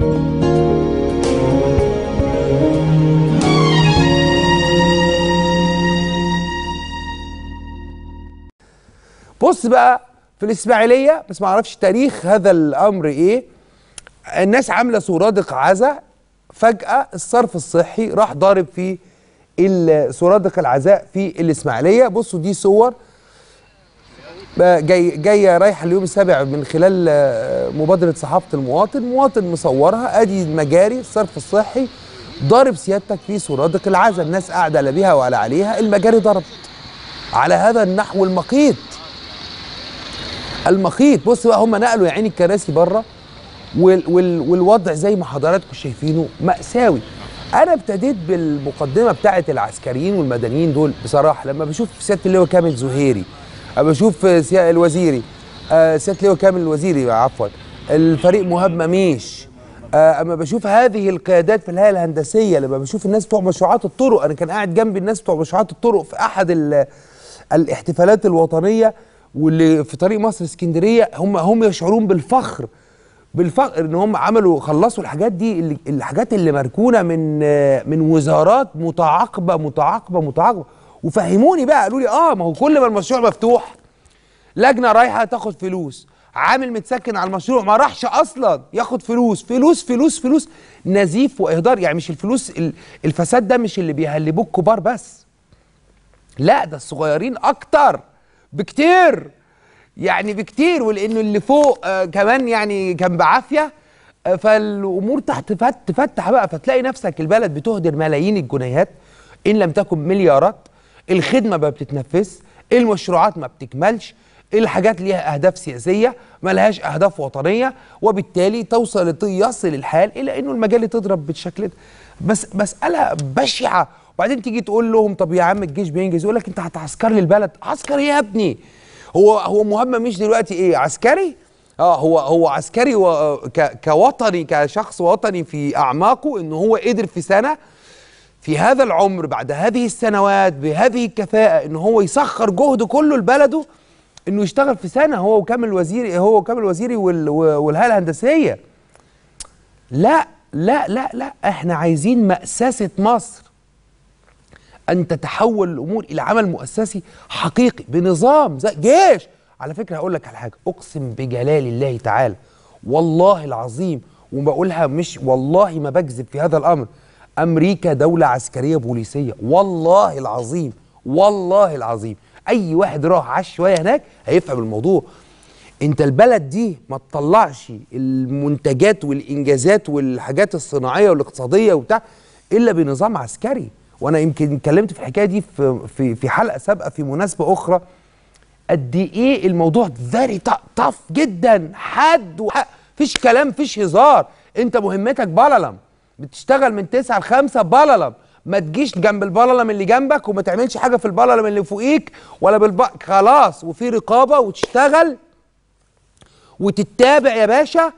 بص بقى في الاسماعيليه بس ما اعرفش تاريخ هذا الامر ايه الناس عامله سرادق عزاء فجاه الصرف الصحي راح ضارب في سرادق العزاء في الاسماعيليه بصوا دي صور جاي جايه رايحه اليوم السابع من خلال آه، مبادره صحافه المواطن مواطن مصورها ادي المجاري الصرف الصحي ضارب سيادتك في سرادق العزاء الناس قاعده لا بيها ولا عليها المجاري ضربت على هذا النحو المقيت المقيت بص بقى هم نقلوا يا عيني الكراسي بره وال وال والوضع زي ما حضراتكم شايفينه مأساوي انا ابتديت بالمقدمه بتاعه العسكريين والمدنيين دول بصراحه لما بشوف سياده اللواء كامل زهيري بشوف سياق الوزيري آه، سياده لواء كامل الوزيري عفوا الفريق مهاب مميش آه، اما بشوف هذه القيادات في الهيئه الهندسيه لما بشوف الناس بتوع مشروعات الطرق انا كان قاعد جنبي الناس بتوع مشروعات الطرق في احد الاحتفالات الوطنيه واللي في طريق مصر اسكندريه هم هم يشعرون بالفخر بالفخر ان هم عملوا خلصوا الحاجات دي اللي الحاجات اللي مركونه من آه، من وزارات متعاقبه متعاقبه متعاقبه وفهموني بقى قالوا لي اه ما هو كل ما المشروع مفتوح لجنه رايحه تاخد فلوس عامل متسكن على المشروع ما راحش اصلا ياخد فلوس فلوس فلوس فلوس نزيف واهدار يعني مش الفلوس الفساد ده مش اللي بيهلبوه الكبار بس لا ده الصغيرين اكتر بكتير يعني بكتير ولانه اللي فوق آه كمان يعني كان بعافيه آه فالامور تحت تفتح بقى فتلاقي نفسك البلد بتهدر ملايين الجنيهات ان لم تكن مليارات الخدمه ما بتتنفذش المشروعات ما بتكملش الحاجات ليها اهداف سياسيه ما لهاش اهداف وطنيه وبالتالي توصل يصل الحال الى انه المجال تضرب بالشكل ده بس مساله بشعه وبعدين تيجي تقول لهم طب يا عم الجيش بينجز يقول لك انت هتعسكر لي البلد عسكر ايه يا ابني هو هو مهمه مش دلوقتي ايه عسكري اه هو هو عسكري آه، كوطني كشخص وطني في اعماقه ان هو قدر في سنه في هذا العمر بعد هذه السنوات بهذه الكفاءة إن هو يسخر جهده كله لبلده إنه يشتغل في سنة هو وكامل الوزيري هو وكامل الوزيري والهيئة الهندسية لا لا لا لا احنا عايزين مأسسة مصر أن تتحول الأمور إلى عمل مؤسسي حقيقي بنظام زي جيش على فكرة هقول لك على حاجة أقسم بجلال الله تعالى والله العظيم وبقولها مش والله ما بكذب في هذا الأمر امريكا دوله عسكريه بوليسيه والله العظيم والله العظيم اي واحد راح عاش شويه هناك هيفهم الموضوع انت البلد دي ما تطلعش المنتجات والانجازات والحاجات الصناعيه والاقتصاديه وبتاع الا بنظام عسكري وانا يمكن اتكلمت في الحكايه دي في في في حلقه سابقه في مناسبه اخرى قد ايه الموضوع فيري طف جدا حد وحق فيش كلام فيش هزار انت مهمتك بللم بتشتغل من 9 ل 5 بللم ما تجيش جنب البللم اللي جنبك وما تعملش حاجه في البللم اللي فوقيك ولا بالب... خلاص وفي رقابه وتشتغل وتتابع يا باشا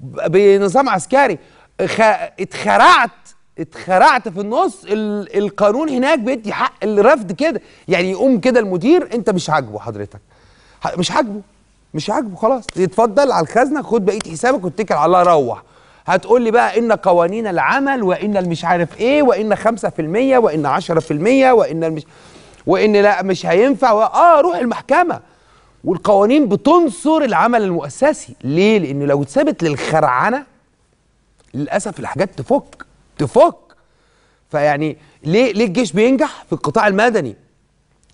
بنظام عسكري خ... اتخرعت اتخرعت في النص القانون هناك بيدي حق الرفض كده يعني يقوم كده المدير انت مش عاجبه حضرتك مش عاجبه مش عاجبه خلاص اتفضل على الخزنه خد بقيه حسابك واتكل على الله روح هتقول لي بقى ان قوانين العمل وان المش عارف ايه وان 5% وان 10% وان المش وان لا مش هينفع و... اه روح المحكمه والقوانين بتنصر العمل المؤسسي ليه لان لو اتثبت للخرعنه للاسف الحاجات تفك تفك فيعني ليه ليه الجيش بينجح في القطاع المدني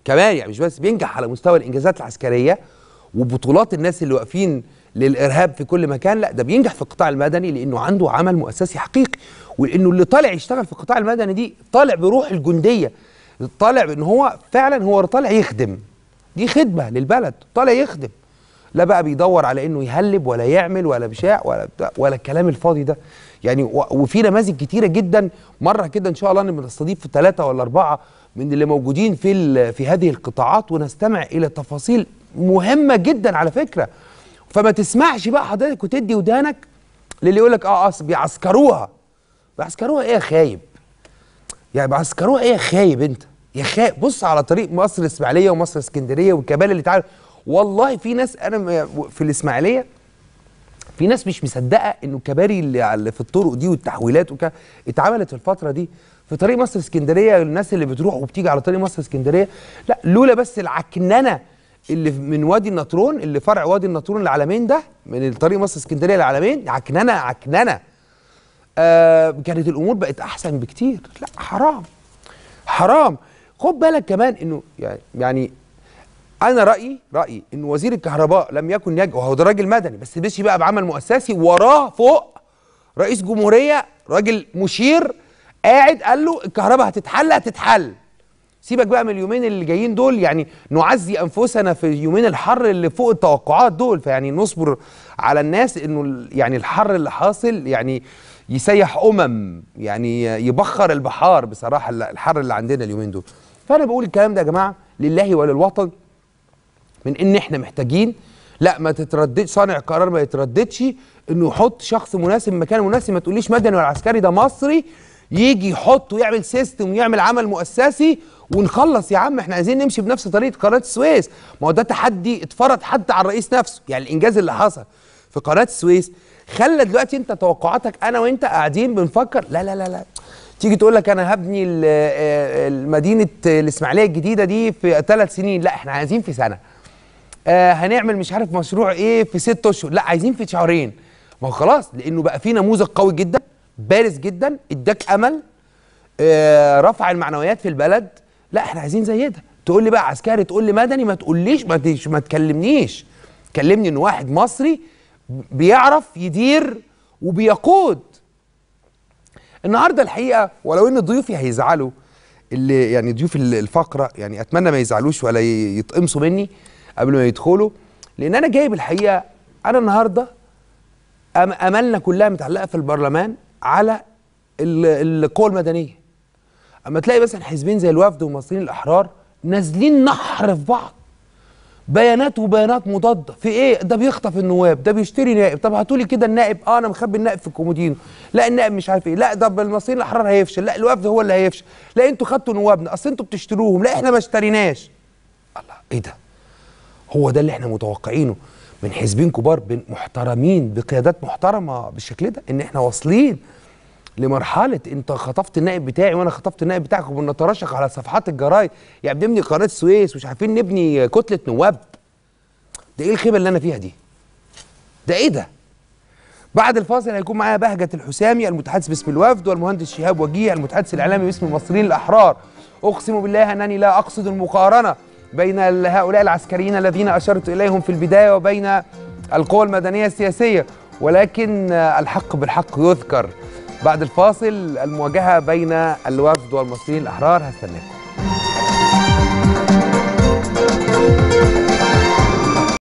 كمان يعني مش بس بينجح على مستوى الانجازات العسكريه وبطولات الناس اللي واقفين للارهاب في كل مكان لا ده بينجح في القطاع المدني لانه عنده عمل مؤسسي حقيقي وانه اللي طالع يشتغل في القطاع المدني دي طالع بروح الجنديه طالع ان هو فعلا هو طالع يخدم دي خدمه للبلد طالع يخدم لا بقى بيدور على انه يهلب ولا يعمل ولا بشاع ولا بتاع ولا الكلام الفاضي ده يعني وفي نماذج كتيره جدا مره كده ان شاء الله نستضيف ثلاثه ولا اربعه من اللي موجودين في في هذه القطاعات ونستمع الى تفاصيل مهمه جدا على فكره فما تسمعش بقى حضرتك وتدي ودانك للي يقول لك اه اصل آه، بيعسكروها بيعسكروها ايه يا خايب؟ يعني بيعسكروها ايه يا خايب انت؟ يا خايب بص على طريق مصر الاسماعيليه ومصر اسكندريه والكبال اللي تعالى والله في ناس انا في الاسماعيليه في ناس مش مصدقه انه الكباري اللي في الطرق دي والتحويلات وكده اتعملت في الفتره دي في طريق مصر اسكندريه الناس اللي بتروح وبتيجي على طريق مصر اسكندريه لا لولا بس العكننه اللي من وادي النطرون اللي فرع وادي النطرون العلمين ده من طريق مصر اسكندريه العلمين عكننه عكننه آه كانت الامور بقت احسن بكتير لا حرام حرام خد بالك كمان انه يعني يعني انا رايي رايي ان وزير الكهرباء لم يكن يجب وهو ده راجل مدني بس مشي بقى بعمل مؤسسي وراه فوق رئيس جمهوريه راجل مشير قاعد قال له الكهرباء هتتحل هتتحل سيبك بقى من اليومين اللي جايين دول يعني نعزي انفسنا في اليومين الحر اللي فوق التوقعات دول فيعني نصبر على الناس انه يعني الحر اللي حاصل يعني يسيح امم يعني يبخر البحار بصراحه الحر اللي عندنا اليومين دول فانا بقول الكلام ده يا جماعه لله وللوطن من ان احنا محتاجين لا ما تترددش صانع قرار ما يترددش انه يحط شخص مناسب مكان مناسب ما تقوليش مدني ولا عسكري ده مصري يجي يحط ويعمل سيستم ويعمل عمل مؤسسي ونخلص يا عم احنا عايزين نمشي بنفس طريقه قناه السويس ما هو ده تحدي اتفرض حتى على الرئيس نفسه يعني الانجاز اللي حصل في قناه السويس خلى دلوقتي انت توقعاتك انا وانت قاعدين بنفكر لا لا لا لا تيجي تقول لك انا هبني آه، آه، مدينه الاسماعيليه الجديده دي في ثلاث سنين لا احنا عايزين في سنه آه، هنعمل مش عارف مشروع ايه في ست اشهر لا عايزين في شهرين ما هو خلاص لانه بقى في نموذج قوي جدا بارز جدا اداك امل آه رفع المعنويات في البلد لا احنا عايزين زي ده تقول لي بقى عسكري تقول لي مدني ما تقوليش ما, ما تكلمنيش كلمني ان واحد مصري بيعرف يدير وبيقود النهارده الحقيقه ولو ان ضيوفي هيزعلوا اللي يعني ضيوف الفقره يعني اتمنى ما يزعلوش ولا يتقمصوا مني قبل ما يدخلوا لان انا جايب الحقيقه انا النهارده املنا كلها متعلقه في البرلمان على القوى المدنيه اما تلاقي مثلا حزبين زي الوفد والمصريين الاحرار نازلين نحر في بعض بيانات وبيانات مضاده في ايه ده بيخطف النواب ده بيشتري نائب طب هاتوا لي كده النائب اه انا مخبي النائب في الكومودينو لا النائب مش عارف ايه لا ده المصريين الاحرار هيفشل لا الوفد هو اللي هيفشل لا انتوا خدتوا نوابنا اصل انتوا بتشتروهم لا احنا ما اشتريناش الله ايه ده هو ده اللي احنا متوقعينه من حزبين كبار محترمين بقيادات محترمه بالشكل ده ان احنا واصلين لمرحله انت خطفت النائب بتاعي وانا خطفت النائب بتاعك وبنترشح على صفحات الجرايد يعني بنبني قناه السويس مش عارفين نبني كتله نواب ده ايه الخيبه اللي انا فيها دي ده ايه ده بعد الفاصل هيكون معايا بهجة الحسامي المتحدث باسم الوفد والمهندس شهاب وجيه المتحدث الإعلامي باسم المصريين الأحرار أقسم بالله أنني لا أقصد المقارنة بين هؤلاء العسكريين الذين أشرت إليهم في البداية وبين القوى المدنية السياسية ولكن الحق بالحق يذكر بعد الفاصل المواجهة بين الوفد والمصريين الأحرار هستناكم